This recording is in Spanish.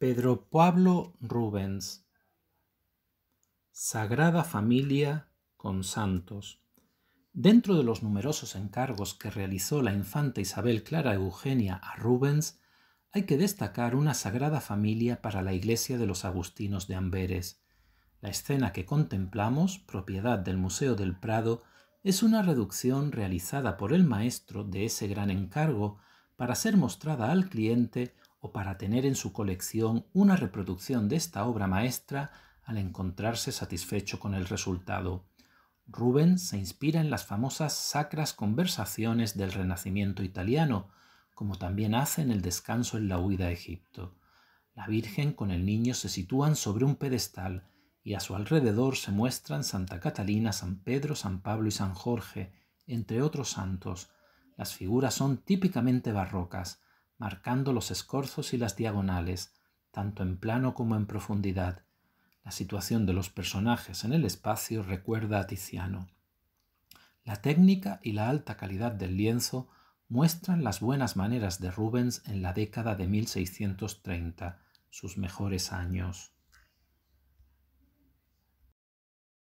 Pedro Pablo Rubens. Sagrada Familia con Santos. Dentro de los numerosos encargos que realizó la infanta Isabel Clara Eugenia a Rubens, hay que destacar una Sagrada Familia para la Iglesia de los Agustinos de Amberes. La escena que contemplamos, propiedad del Museo del Prado, es una reducción realizada por el maestro de ese gran encargo para ser mostrada al cliente o para tener en su colección una reproducción de esta obra maestra al encontrarse satisfecho con el resultado. Rubens se inspira en las famosas sacras conversaciones del Renacimiento italiano, como también hace en el descanso en la huida a Egipto. La Virgen con el niño se sitúan sobre un pedestal y a su alrededor se muestran Santa Catalina, San Pedro, San Pablo y San Jorge, entre otros santos, las figuras son típicamente barrocas, marcando los escorzos y las diagonales, tanto en plano como en profundidad. La situación de los personajes en el espacio recuerda a Tiziano. La técnica y la alta calidad del lienzo muestran las buenas maneras de Rubens en la década de 1630, sus mejores años.